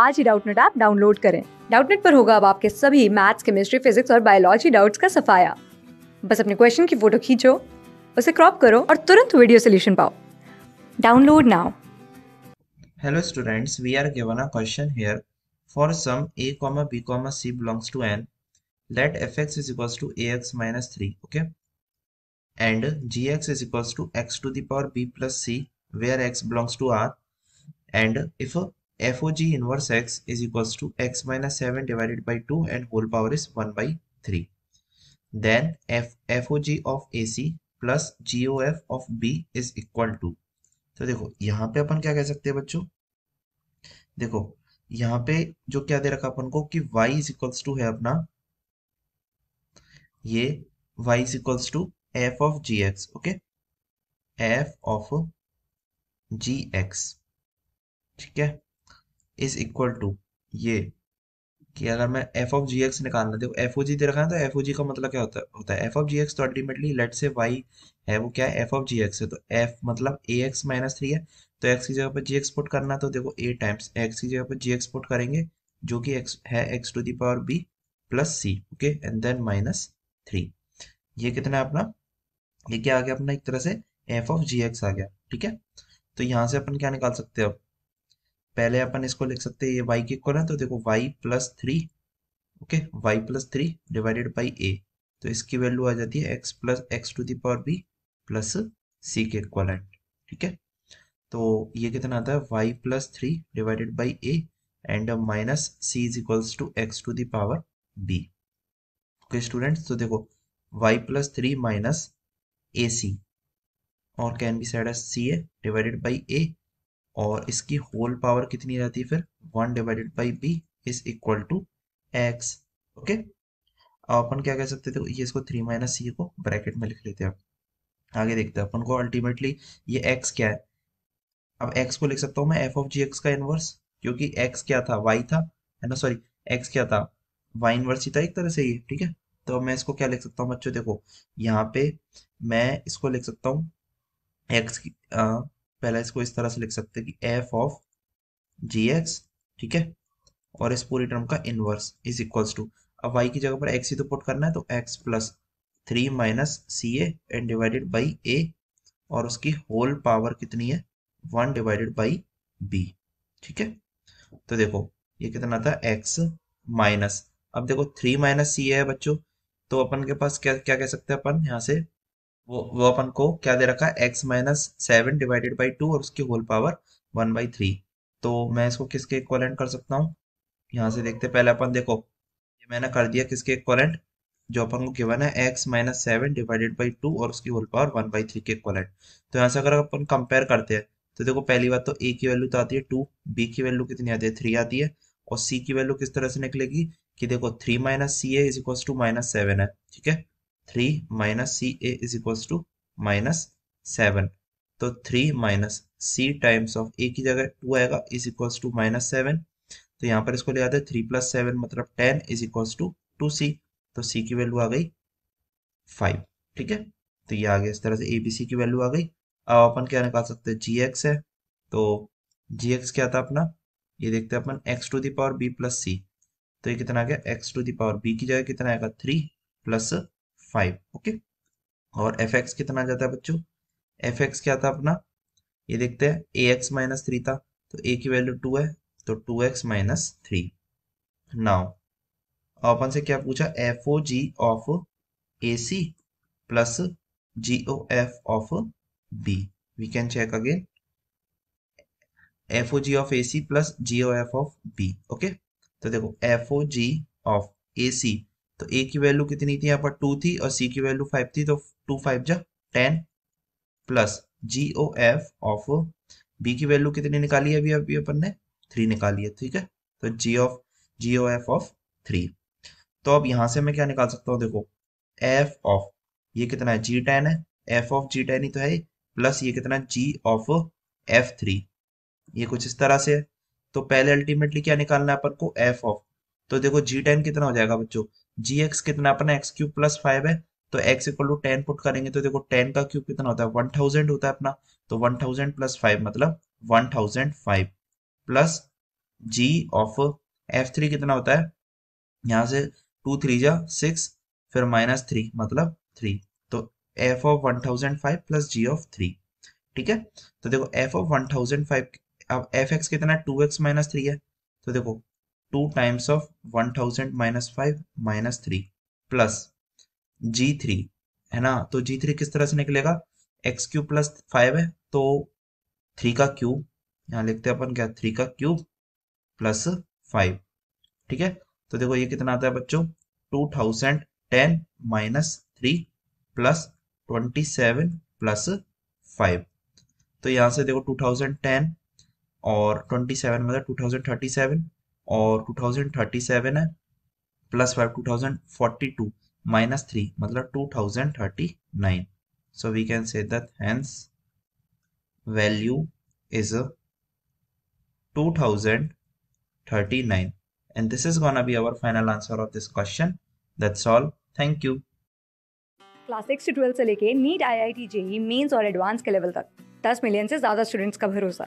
आज ही Doubtnut app download करें डाउटनेट पर होगा अब आपके सभी मैथ्स केमिस्ट्री फिजिक्स और बायोलॉजी डाउट्स का सफाया बस अपने क्वेश्चन की फोटो खींचो उसे क्रॉप करो और तुरंत वीडियो सोल्यूशन पाओ download now Hello students, we are given a question here. For sum a comma b comma c belongs to n, let fx is equals to ax minus 3, okay? And gx is equals to x to the power b plus c, where x belongs to r. And if FOG inverse x is x to x minus 7 divided by 2 and whole power is 1 by F O G of A C plus G O F of B is equal to तो देखो यहाँ पे अपन क्या कह सकते हैं बच्चों देखो यहाँ पे जो क्या दे रखा अपन को कि y इज इक्वल्स टू है अपना ये y is equals to F of G X okay F of G X ठीक है इज इक्वल टू ये कि अगर मैं एफ ऑफ जी एक्स निकालना देखो एफ ओ जी दे रखा है तो एफ ओ जी का मतलब क्या होता है होता है एफ ऑफ जी एक्स तो अल्टीमेटली लेट से वाई है वो क्या है एफ ऑफ जी एक्स है तो एफ मतलब ए एक्स माइनस थ्री है तो एक्स की जगह पर जी एक्सपोर्ट करना तो देखो ए टाइम्स एक्स की जगह पर जी एक्सपोर्ट करेंगे जो कि एक्स है X to the power B plus C okay and then minus three ये कितना है अपना ये क्या आ गया अपना एक तरह से एफ ऑफ जी एक्स आ गया ठीक है तो यहाँ से अपन क्या निकाल सकते हैं अब पहले अपन इसको लिख सकते हैं ये वाई की इक्वल है तो देखो Y plus three okay Y plus three divided by A तो इसकी वैल्यू आ जाती है X plus X to the power B plus C के इक्वलेंट ठीक है तो ये कितना आता है Y plus three divided by A and minus C is equals to X to the power B okay students तो देखो Y plus three minus A C और can be side C A divided by A और इसकी whole power कितनी रहती है फिर one divided by B is equal to X okay अपन क्या कह सकते थे ये इसको थ्री माइनस सी को ब्रैकेट में लिख लेते हैं आगे देखते हैं अपन को अल्टीमेटली ये एक्स क्या है अब एक्स को लिख सकता हूँ मैं एफ ऑफ जी एक्स का इनवर्स क्योंकि एक्स क्या था वाई था है ना सॉरी एक्स क्या था वाई इनवर्स ही था एक तरह से ये ठीक है तो मैं इसको क्या लिख सकता हूँ बच्चों देखो यहाँ पे मैं इसको लिख सकता हूँ एक्स की पहला इसको इस तरह से लिख सकते हैं कि एफ ऑफ जी एक्स ठीक है और इस पूरी टर्म का इनवर्स इज इक्वल्स टू अब वाई की जगह पर एक्स ही तो पुट करना है तो X plus three minus C A and divided by A और उसकी होल पावर कितनी है वन डिवाइडेड बाई बी ठीक है तो देखो ये कितना था एक्स माइनस अब देखो थ्री माइनस सी है बच्चों तो अपन के पास क्या क्या कह सकते हैं अपन यहाँ से वो वो अपन को क्या दे रखा है X minus seven divided by two और उसकी whole power one by three तो मैं इसको किसके इक्वलेंट कर सकता हूँ यहाँ से देखते पहले अपन देखो ये मैंने कर दिया किसके इक्वलेंट जो अपन को गिवन है X minus seven divided by two और उसकी whole power one by three के इक्वलेंट तो यहाँ से अगर अपन कंपेयर करते हैं तो देखो पहली बात तो ए की वैल्यू तो आती है टू बी की वैल्यू कितनी आती है थ्री आती है और सी की वैल्यू किस तरह से निकलेगी कि देखो थ्री माइनस सी है is equal to minus seven है ठीक है three minus C A is equals to minus seven तो three minus C times of A की जगह टू आएगा is equals to minus seven तो यहाँ पर इसको ले आते हैं थ्री प्लस सेवन मतलब ten is equals to two C तो सी की वैल्यू आ गई फाइव ठीक है तो ये आ गया इस तरह से ए बी सी की वैल्यू आ गई अब अपन क्या निकाल सकते हैं जी एक्स है तो जी एक्स क्या था अपना ये देखते हैं अपन X to the power B plus C तो ये कितना आ गया X to the power B की जगह कितना आएगा थ्री प्लस फाइव ओके और एफ एक्स कितना आ जाता है बच्चों एफ एक्स क्या था अपना ये देखते हैं ए एक्स माइनस थ्री था तो ए की वैल्यू टू है तो two X minus three now अपन से क्या पूछा F O G of A C plus G O F of B we can check again F O G of A C plus G O F of B okay तो देखो F O G of A सी तो ए की value कितनी थी यहाँ पर to थी और सी की वैल्यू फाइव थी तो टू फाइव जा ten plus G O F of B की वैल्यू कितनी निकाली है अभी अभी अपन ने थ्री निकाली है ठीक है तो G of G O F of three तो अब यहां से मैं क्या निकाल सकता हूँ देखो एफ ऑफ ये कितना है जी टेन है एफ ऑफ जी टेन ही तो है प्लस ये कितना जी ऑफ एफ थ्री ये कुछ इस तरह से है तो पहले अल्टीमेटली क्या निकालना है अपन को एफ ऑफ तो देखो जी टेन कितना हो जाएगा बच्चों जी एक्स कितना अपना एक्स क्यूब प्लस फाइव है तो X equal to ten put करेंगे तो देखो टेन का क्यूब कितना होता है वन थाउजेंड होता है अपना तो वन थाउजेंड प्लस फाइव मतलब one thousand five plus G of F three कितना होता है यहां से टू थ्री जा सिक्स फिर माइनस थ्री मतलब थ्री तो F of one thousand five plus G of three ठीक है तो देखो F of one thousand five अब एफ एक्स कितना है टू एक्स माइनस थ्री है तो देखो two times of one thousand minus five minus three plus G three है ना तो जी थ्री किस तरह से निकलेगा एक्स क्यूब प्लस फाइव है तो थ्री का क्यूब यहाँ लिखते हैं अपन क्या थ्री का क्यूब प्लस फाइव ठीक है तो देखो ये कितना आता है बच्चों two thousand ten minus three plus twenty seven plus five तो यहां से देखो टू थाउजेंड टेन और ट्वेंटी सेवन मतलब टू थाउजेंड थर्टी सेवन और 2037 है plus five two minus three मतलब 2039 so we can say that hence value is 2039 and this is gonna be our final answer of this question that's all thank class six से twelfth से लेके NEET I I T JEE और advance के level तक 10 million से ज़्यादा students का भरोसा